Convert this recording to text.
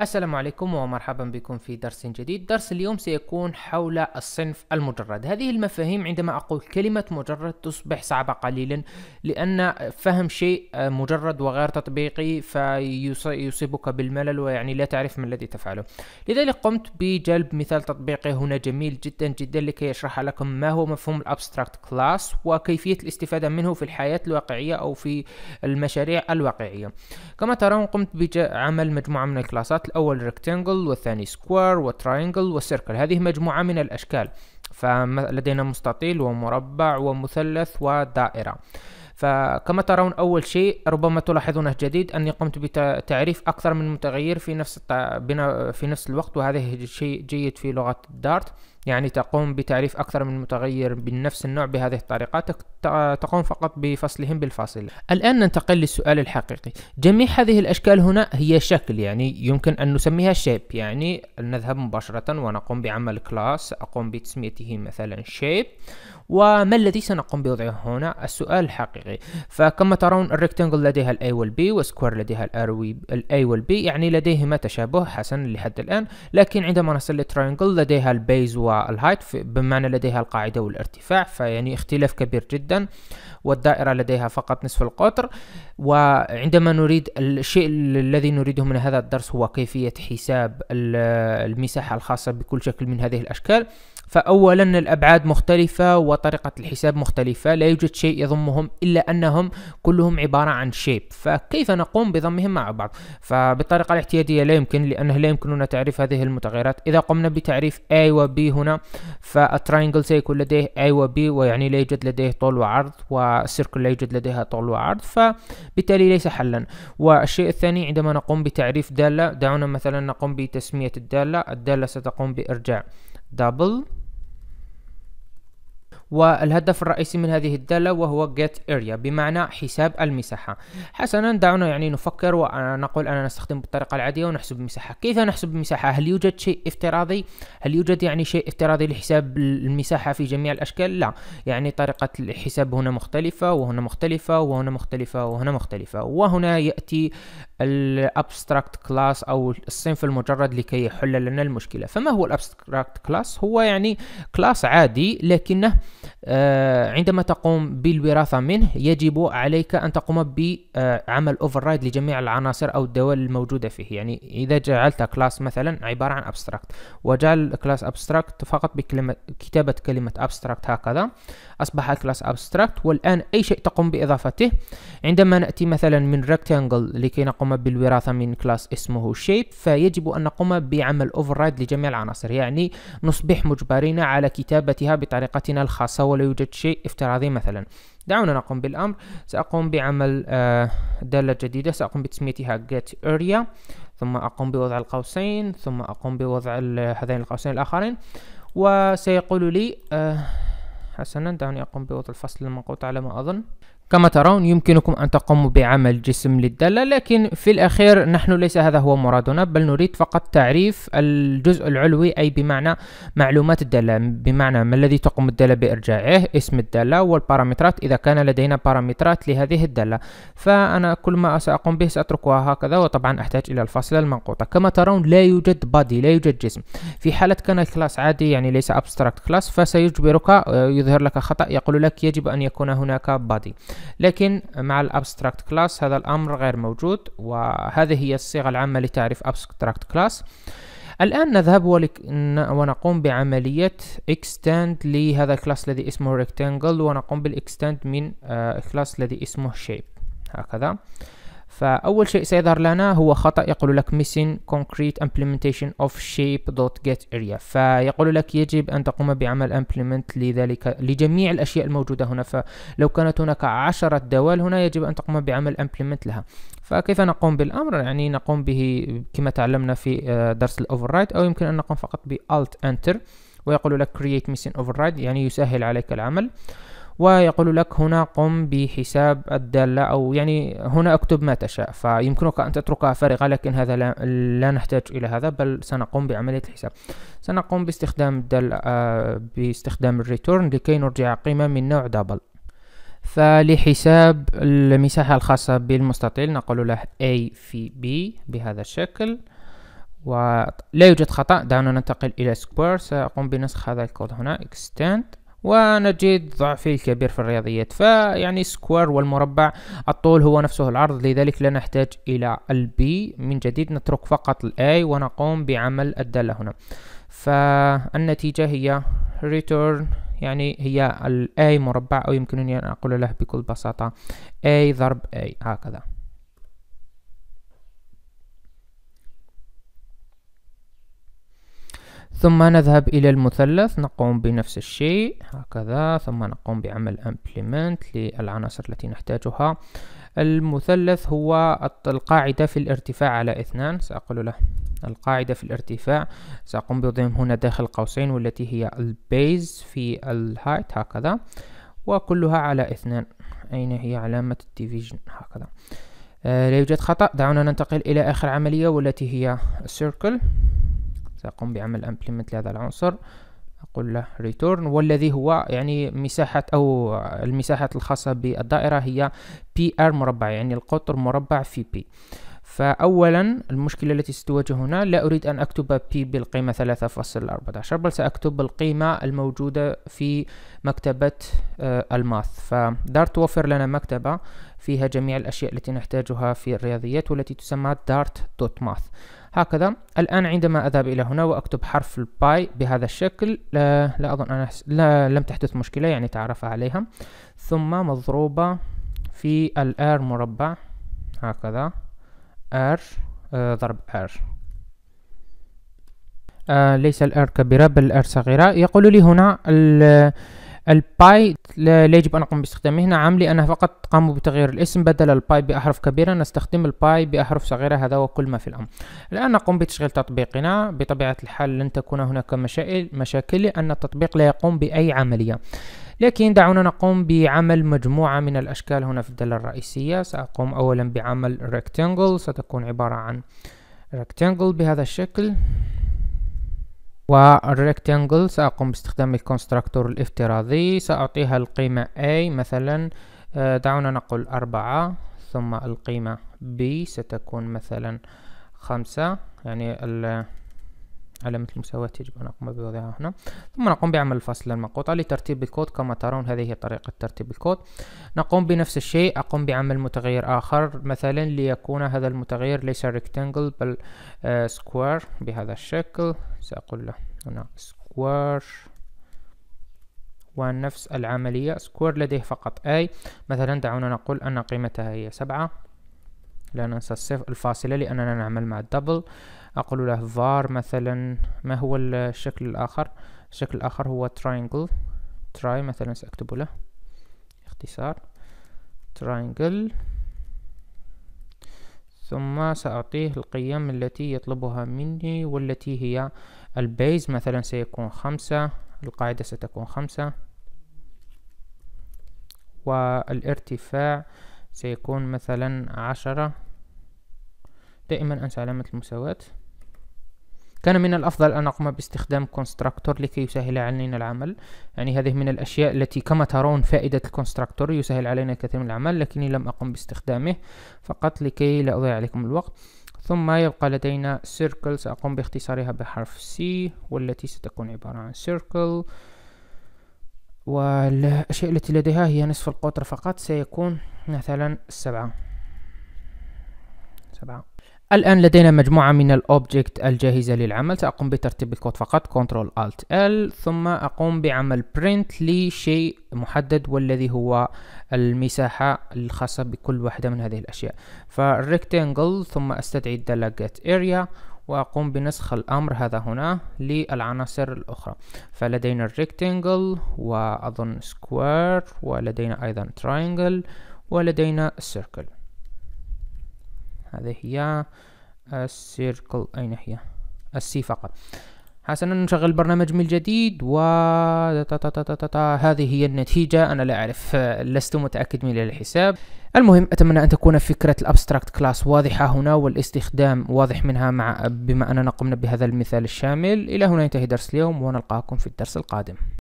السلام عليكم ومرحبا بكم في درس جديد درس اليوم سيكون حول الصنف المجرد هذه المفاهيم عندما أقول كلمة مجرد تصبح صعبة قليلا لأن فهم شيء مجرد وغير تطبيقي فيصيبك بالملل ويعني لا تعرف ما الذي تفعله لذلك قمت بجلب مثال تطبيقي هنا جميل جدا جدا لكي يشرح لكم ما هو مفهوم الابستراكت كلاس وكيفية الاستفادة منه في الحياة الواقعية أو في المشاريع الواقعية كما ترون قمت بعمل مجموعة من الكلاسات الاشكالات الاول ريكتانجل والثاني سكوير وتراينجل وسيركل هذه مجموعة من الاشكال فلدينا مستطيل ومربع ومثلث ودائرة فكما ترون أول شيء ربما تلاحظونه جديد أني قمت بتعريف أكثر من متغير في نفس في نفس الوقت وهذا شيء جيد في لغة الدارت يعني تقوم بتعريف أكثر من متغير بنفس النوع بهذه الطريقة تقوم فقط بفصلهم بالفاصل الآن ننتقل للسؤال الحقيقي جميع هذه الأشكال هنا هي شكل يعني يمكن أن نسميها شيب يعني نذهب مباشرة ونقوم بعمل كلاس أقوم بتسميته مثلا شيب وما الذي سنقوم بوضعه هنا السؤال الحقيقي فكما ترون الريكتانجل لديها الاي والبي وال وسكوير لديها الاي والبي يعني لديهما تشابه حسن لحد الآن لكن عندما نصل للترينجل لديها البيز و والهايت بمعنى لديها القاعدة والارتفاع فيعني اختلاف كبير جدا والدائرة لديها فقط نصف القطر وعندما نريد الشيء الذي نريده من هذا الدرس هو كيفية حساب المساحة الخاصة بكل شكل من هذه الأشكال فأولا الأبعاد مختلفة وطريقة الحساب مختلفة لا يوجد شيء يضمهم إلا أنهم كلهم عبارة عن شيب فكيف نقوم بضمهم مع بعض فبالطريقة الاعتيادية لا يمكن لأنه لا يمكننا تعريف هذه المتغيرات إذا قمنا بتعريف A و B هنا فالتراينجل سيكون لديه A و B ويعني لا يوجد لديه طول وعرض و والسيركل لا يوجد لديها طول وعرض فبالتالي ليس حلا والشيء الثاني عندما نقوم بتعريف دالة دعونا مثلا نقوم بتسمية الدالة الدالة ستقوم بإرجاع double والهدف الرئيسي من هذه الدالة وهو get area بمعنى حساب المساحة حسنا دعونا يعني نفكر ونقول أننا نستخدم بالطريقة العادية ونحسب المساحة كيف نحسب المساحة هل يوجد شيء افتراضي هل يوجد يعني شيء افتراضي لحساب المساحة في جميع الأشكال لا يعني طريقة الحساب هنا مختلفة وهنا مختلفة وهنا مختلفة وهنا مختلفة وهنا يأتي الابستراكت كلاس او الصنف المجرد لكي يحل لنا المشكله فما هو الابستراكت كلاس هو يعني كلاس عادي لكنه آه، عندما تقوم بالوراثة منه يجب عليك أن تقوم بعمل اوفررايد لجميع العناصر أو الدول الموجودة فيه يعني إذا جعلت كلاس مثلا عبارة عن ابستراكت وجعل كلاس ابستراكت فقط بكلمة كتابة كلمة ابستراكت هكذا أصبح كلاس ابستراكت والآن أي شيء تقوم بإضافته عندما نأتي مثلا من ريكتانجل لكي نقوم بالوراثة من كلاس اسمه شيب فيجب أن نقوم بعمل اوفررايد لجميع العناصر يعني نصبح مجبرين على كتابتها بطريقتنا الخاصة خاصة ولا يوجد شيء افتراضي مثلا دعونا نقوم بالأمر سأقوم بعمل آه، دالة جديدة سأقوم بتسميتها get area ثم أقوم بوضع القوسين ثم أقوم بوضع هذين القوسين الآخرين وسيقول لي آه، حسنا دعوني أقوم بوضع الفصل المنقوط على ما أظن كما ترون يمكنكم أن تقوموا بعمل جسم للدالة لكن في الأخير نحن ليس هذا هو مرادنا بل نريد فقط تعريف الجزء العلوي أي بمعنى معلومات الدالة بمعنى ما الذي تقوم الدالة بإرجاعه اسم الدالة والبارامترات إذا كان لدينا بارامترات لهذه الدالة فأنا كل ما سأقوم به سأتركها هكذا وطبعا أحتاج إلى الفاصلة المنقوطة كما ترون لا يوجد بادي لا يوجد جسم في حالة كان الكلاس عادي يعني ليس أبستراكت كلاس فسيجبرك آه، يظهر لك خطأ يقول لك يجب أن يكون هناك بادي لكن مع الابستراكت كلاس هذا الامر غير موجود وهذه هي الصيغه العامه لتعريف ابستراكت كلاس الآن نذهب ولك... ونقوم بعملية اكستند لهذا الكلاس الذي اسمه ريكتانجل ونقوم بالاكستند من الكلاس آه، الذي اسمه شيب هكذا فأول شيء سيظهر لنا هو خطأ يقول لك missing concrete implementation of shape.getArea فيقول لك يجب أن تقوم بعمل implement لذلك لجميع الأشياء الموجودة هنا فلو كانت هناك عشرة دوال هنا يجب أن تقوم بعمل implement لها فكيف نقوم بالأمر يعني نقوم به كما تعلمنا في آه، درس الأوفررايد أو يمكن أن نقوم فقط بالت Alt Enter ويقول لك create missing override يعني يسهل عليك العمل ويقول لك هنا قم بحساب الدالة أو يعني هنا اكتب ما تشاء فيمكنك أن تتركها فارغة لكن هذا لا, لا نحتاج إلى هذا بل سنقوم بعملية الحساب سنقوم باستخدام الدالة آه، باستخدام الريتورن لكي نرجع قيمة من نوع دبل فلحساب المساحة الخاصة بالمستطيل نقول له A في B بهذا الشكل ولا يوجد خطأ دعونا ننتقل إلى سكوير سأقوم بنسخ هذا الكود هنا extend ونجد ضعفي الكبير في الرياضيات فيعني سكوير والمربع الطول هو نفسه العرض لذلك لا نحتاج إلى البي من جديد نترك فقط الاي ونقوم بعمل الدالة هنا فالنتيجة هي return يعني هي الاي مربع أو يمكنني أن أقول له بكل بساطة اي ضرب اي هكذا ثم نذهب إلى المثلث نقوم بنفس الشيء هكذا ثم نقوم بعمل implement للعناصر التي نحتاجها المثلث هو القاعدة في الارتفاع على اثنان سأقول له القاعدة في الارتفاع سأقوم بوضعهم هنا داخل قوسين والتي هي البيز في الهايت هكذا وكلها على اثنان أين هي علامة الديفيجن هكذا آه لا يوجد خطأ دعونا ننتقل إلى آخر عملية والتي هي circle سأقوم بعمل implement لهذا العنصر أقول له return والذي هو يعني مساحة أو المساحة الخاصة بالدائرة هي PR مربع يعني القطر مربع في P فأولا المشكلة التي ستواجه هنا لا أريد أن أكتب p بالقيمة 3.14 بل سأكتب القيمة الموجودة في مكتبة آه، الماث فدارت توفر لنا مكتبة فيها جميع الأشياء التي نحتاجها في الرياضيات والتي تسمى dart.math هكذا الآن عندما أذهب إلى هنا وأكتب حرف الباي بهذا الشكل لا, لا أظن أنا لا لم تحدث مشكلة يعني تعرف عليها ثم مضروبة في الآر مربع هكذا ار آه، ضرب ار آه، ليس الار كبيرة بل الار صغيرة يقول لي هنا الباي لا يجب أن أقوم باستخدامه نعم لأنه فقط قاموا بتغيير الاسم بدل الباي بأحرف كبيرة نستخدم الباي بأحرف صغيرة هذا وكل ما في الأمر الآن نقوم بتشغيل تطبيقنا بطبيعة الحال لن تكون هناك مشاكل لأن التطبيق لا يقوم بأي عملية لكن دعونا نقوم بعمل مجموعة من الأشكال هنا في الدالة الرئيسية سأقوم أولا بعمل rectangle ستكون عبارة عن rectangle بهذا الشكل والrectangle سأقوم باستخدام الكونستراكتور الافتراضي سأعطيها القيمة A مثلا آه، دعونا نقول أربعة ثم القيمة B ستكون مثلا خمسة يعني علامة المساواة يجب أن أقوم بوضعها هنا ثم نقوم بعمل الفاصلة المقطوعة لترتيب الكود كما ترون هذه طريقة ترتيب الكود نقوم بنفس الشيء أقوم بعمل متغير آخر مثلا ليكون هذا المتغير ليس ريكتانجل بل آه بهذا الشكل سأقول له هنا سكوير ونفس العملية سكوير لديه فقط أي مثلا دعونا نقول أن قيمتها هي سبعة لا ننسى الصفر الفاصلة لأننا نعمل مع الدبل أقول له var مثلا ما هو الشكل الآخر الشكل الآخر هو triangle try مثلا سأكتب له اختصار triangle ثم سأعطيه القيم التي يطلبها مني والتي هي البيز مثلا سيكون خمسة القاعدة ستكون خمسة والارتفاع سيكون مثلا عشرة دائما أنسى علامة المساواة كان من الأفضل أن أقوم باستخدام كونستراكتور لكي يسهل علينا العمل يعني هذه من الأشياء التي كما ترون فائدة الكونستراكتور يسهل علينا كثير من العمل لكني لم أقم باستخدامه فقط لكي لا أضيع عليكم الوقت ثم يبقى لدينا circle سأقوم باختصارها بحرف C والتي ستكون عبارة عن circle والأشياء التي لديها هي نصف القطر فقط سيكون مثلا سبعة سبعة الآن لدينا مجموعة من الأوبجكت الجاهزة للعمل سأقوم بترتيب الكود فقط Ctrl Alt L ثم أقوم بعمل print لشيء محدد والذي هو المساحة الخاصة بكل واحدة من هذه الأشياء فRectangle ثم أستدعي الدالة get area وأقوم بنسخ الأمر هذا هنا للعناصر الأخرى فلدينا Rectangle وأظن سكوير ولدينا أيضا Triangle ولدينا Circle هذه هي السيركل أين هي السي فقط حسنا نشغل البرنامج من الجديد و هذه هي النتيجة أنا لا أعرف لست متأكد من الحساب المهم أتمنى أن تكون فكرة الأبستراكت كلاس واضحة هنا والاستخدام واضح منها مع بما أننا قمنا بهذا المثال الشامل إلى هنا ينتهي درس اليوم ونلقاكم في الدرس القادم